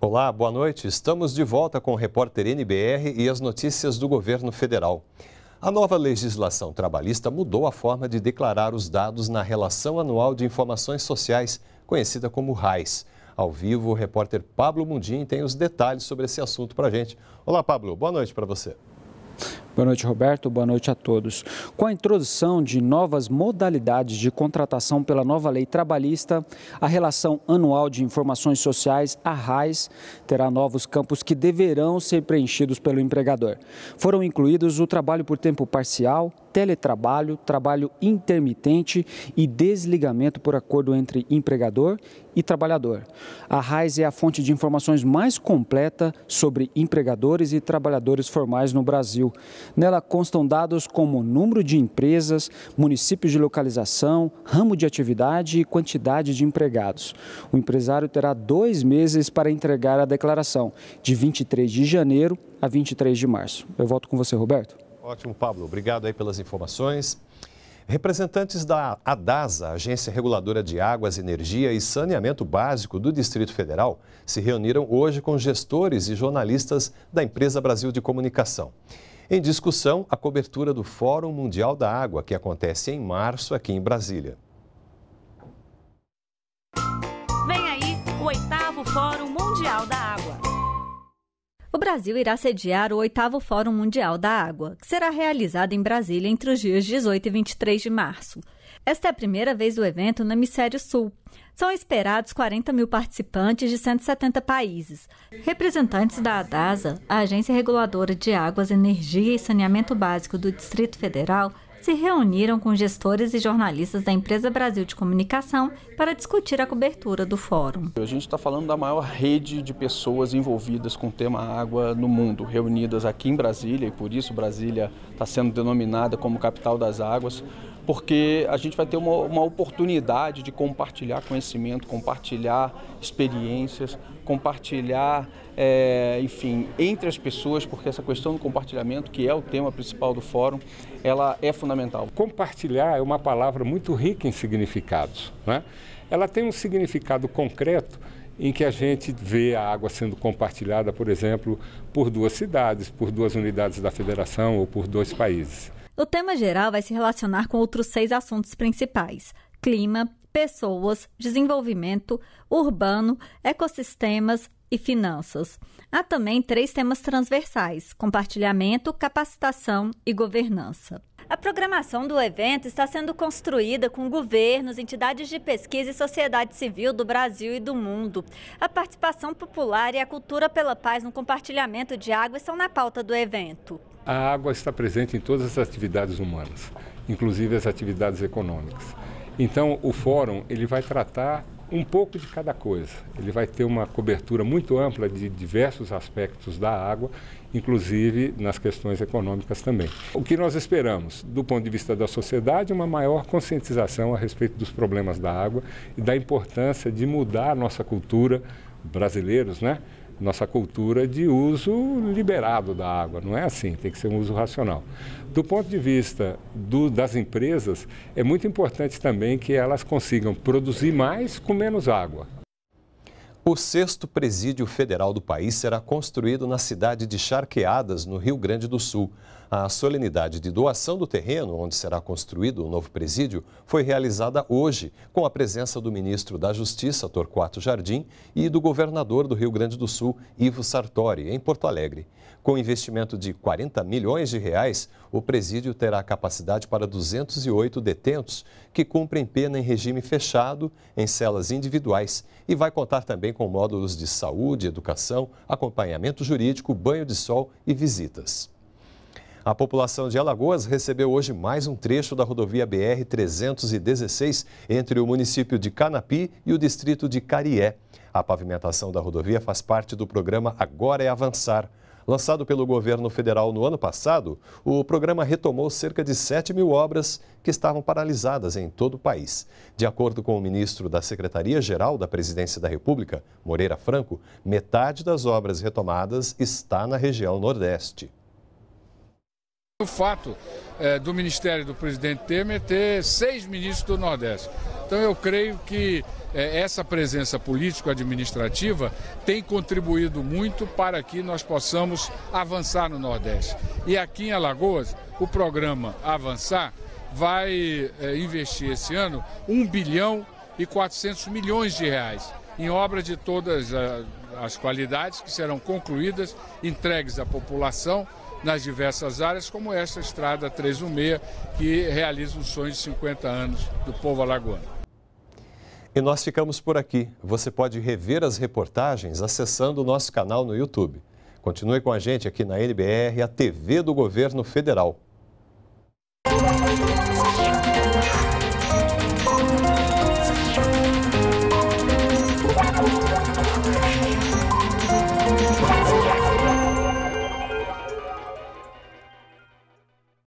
Olá, boa noite. Estamos de volta com o repórter NBR e as notícias do governo federal. A nova legislação trabalhista mudou a forma de declarar os dados na Relação Anual de Informações Sociais, conhecida como RAIS ao vivo. O repórter Pablo Mundim tem os detalhes sobre esse assunto para a gente. Olá, Pablo. Boa noite para você. Boa noite, Roberto. Boa noite a todos. Com a introdução de novas modalidades de contratação pela nova lei trabalhista, a Relação Anual de Informações Sociais, a RAIS, terá novos campos que deverão ser preenchidos pelo empregador. Foram incluídos o trabalho por tempo parcial, teletrabalho, trabalho intermitente e desligamento por acordo entre empregador e trabalhador. A RAIS é a fonte de informações mais completa sobre empregadores e trabalhadores formais no Brasil. Nela constam dados como número de empresas, municípios de localização, ramo de atividade e quantidade de empregados. O empresário terá dois meses para entregar a declaração, de 23 de janeiro a 23 de março. Eu volto com você, Roberto. Ótimo, Pablo. Obrigado aí pelas informações. Representantes da ADASA, Agência Reguladora de Águas, Energia e Saneamento Básico do Distrito Federal, se reuniram hoje com gestores e jornalistas da Empresa Brasil de Comunicação. Em discussão, a cobertura do Fórum Mundial da Água, que acontece em março aqui em Brasília. Vem aí o oitavo Fórum Mundial da Água. O Brasil irá sediar o oitavo Fórum Mundial da Água, que será realizado em Brasília entre os dias 18 e 23 de março. Esta é a primeira vez do evento no Hemisfério Sul. São esperados 40 mil participantes de 170 países. Representantes da ADASA, a Agência Reguladora de Águas, Energia e Saneamento Básico do Distrito Federal, se reuniram com gestores e jornalistas da Empresa Brasil de Comunicação para discutir a cobertura do fórum. A gente está falando da maior rede de pessoas envolvidas com o tema água no mundo, reunidas aqui em Brasília, e por isso Brasília está sendo denominada como capital das águas porque a gente vai ter uma, uma oportunidade de compartilhar conhecimento, compartilhar experiências, compartilhar, é, enfim, entre as pessoas, porque essa questão do compartilhamento, que é o tema principal do fórum, ela é fundamental. Compartilhar é uma palavra muito rica em significados. Né? Ela tem um significado concreto em que a gente vê a água sendo compartilhada, por exemplo, por duas cidades, por duas unidades da federação ou por dois países. O tema geral vai se relacionar com outros seis assuntos principais: clima, pessoas, desenvolvimento, urbano, ecossistemas e finanças. Há também três temas transversais: compartilhamento, capacitação e governança. A programação do evento está sendo construída com governos, entidades de pesquisa e sociedade civil do Brasil e do mundo. A participação popular e a cultura pela paz no compartilhamento de água estão na pauta do evento. A água está presente em todas as atividades humanas, inclusive as atividades econômicas. Então, o fórum ele vai tratar um pouco de cada coisa. Ele vai ter uma cobertura muito ampla de diversos aspectos da água, inclusive nas questões econômicas também. O que nós esperamos, do ponto de vista da sociedade, uma maior conscientização a respeito dos problemas da água e da importância de mudar a nossa cultura brasileiros, né? nossa cultura de uso liberado da água. Não é assim, tem que ser um uso racional. Do ponto de vista do, das empresas, é muito importante também que elas consigam produzir mais com menos água. O sexto presídio federal do país será construído na cidade de Charqueadas, no Rio Grande do Sul. A solenidade de doação do terreno onde será construído o novo presídio foi realizada hoje, com a presença do ministro da Justiça, Torquato Jardim, e do governador do Rio Grande do Sul, Ivo Sartori, em Porto Alegre. Com investimento de 40 milhões de reais, o presídio terá capacidade para 208 detentos que cumprem pena em regime fechado, em celas individuais, e vai contar também com módulos de saúde, educação, acompanhamento jurídico, banho de sol e visitas. A população de Alagoas recebeu hoje mais um trecho da rodovia BR-316 entre o município de Canapi e o distrito de Carié. A pavimentação da rodovia faz parte do programa Agora é Avançar, Lançado pelo governo federal no ano passado, o programa retomou cerca de 7 mil obras que estavam paralisadas em todo o país. De acordo com o ministro da Secretaria-Geral da Presidência da República, Moreira Franco, metade das obras retomadas está na região Nordeste. O fato é, do Ministério do presidente Temer ter seis ministros do Nordeste. Então, eu creio que é, essa presença político-administrativa tem contribuído muito para que nós possamos avançar no Nordeste. E aqui em Alagoas, o programa Avançar vai é, investir esse ano 1 bilhão e 400 milhões de reais em obras de todas ah, as qualidades que serão concluídas, entregues à população nas diversas áreas, como esta estrada 316, que realiza um sonho de 50 anos do povo alagoano. E nós ficamos por aqui. Você pode rever as reportagens acessando o nosso canal no YouTube. Continue com a gente aqui na NBR, a TV do Governo Federal.